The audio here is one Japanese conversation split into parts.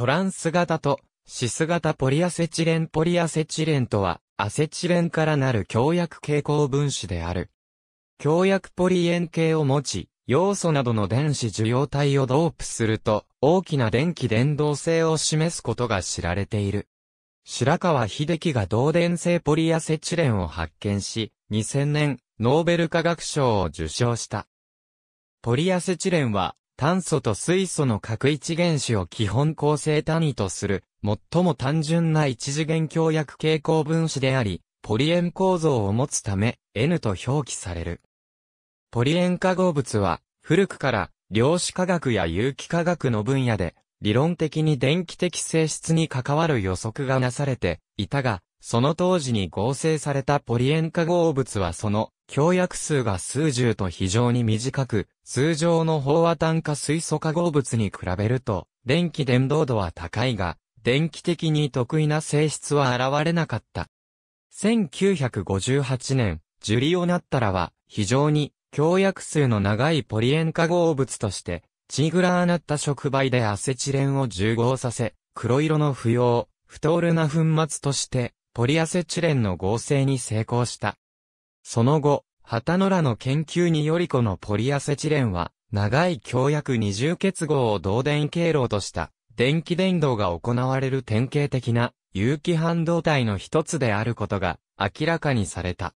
トランス型とシス型ポリアセチレンポリアセチレンとはアセチレンからなる強薬蛍光分子である。強薬ポリン系を持ち、要素などの電子受容体をドープすると大きな電気伝導性を示すことが知られている。白川秀樹が導電性ポリアセチレンを発見し、2000年、ノーベル化学賞を受賞した。ポリアセチレンは炭素と水素の各一原子を基本構成単位とする、最も単純な一次元共約傾向分子であり、ポリエン構造を持つため、N と表記される。ポリエン化合物は、古くから、量子科学や有機化学の分野で、理論的に電気的性質に関わる予測がなされていたが、その当時に合成されたポリ塩化合物はその強薬数が数十と非常に短く、通常の飽和炭化水素化合物に比べると、電気伝導度は高いが、電気的に得意な性質は現れなかった。1958年、ジュリオ・ナッタラは、非常に、強薬数の長いポリ塩化合物として、チグラーナッタ触媒でアセチレンを重合させ、黒色の不要、不透ルな粉末として、ポリアセチレンの合成に成功した。その後、旗野らの研究によりこのポリアセチレンは、長い強約二重結合を導電経路とした、電気伝導が行われる典型的な有機半導体の一つであることが明らかにされた。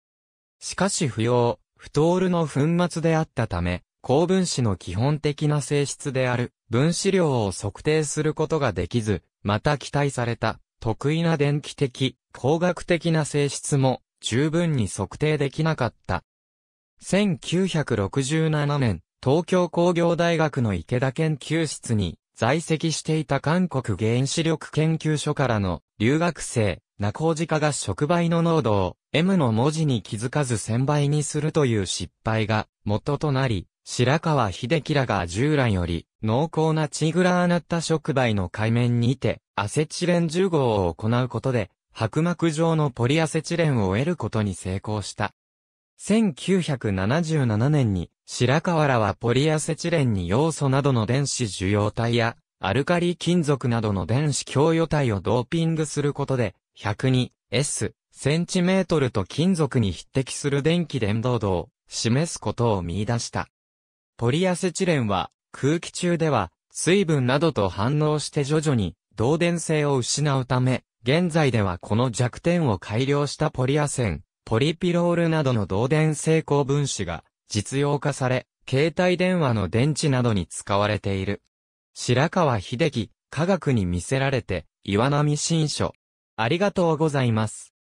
しかし不要、不トールの粉末であったため、高分子の基本的な性質である分子量を測定することができず、また期待された得意な電気的、工学的な性質も十分に測定できなかった。1967年、東京工業大学の池田研究室に在籍していた韓国原子力研究所からの留学生、中尾直が触媒の濃度を M の文字に気づかず1000倍にするという失敗が元となり、白川秀樹らが従来より、濃厚なチグラーナッタ触媒の海面にて、アセチレン重合を行うことで、白膜状のポリアセチレンを得ることに成功した。1977年に、白川らはポリアセチレンに要素などの電子受容体や、アルカリ金属などの電子供与体をドーピングすることで、102S センチメートルと金属に匹敵する電気伝導度を示すことを見出した。ポリアセチレンは空気中では水分などと反応して徐々に導電性を失うため、現在ではこの弱点を改良したポリアセン、ポリピロールなどの導電性高分子が実用化され、携帯電話の電池などに使われている。白川秀樹、科学に魅せられて、岩波新書。ありがとうございます。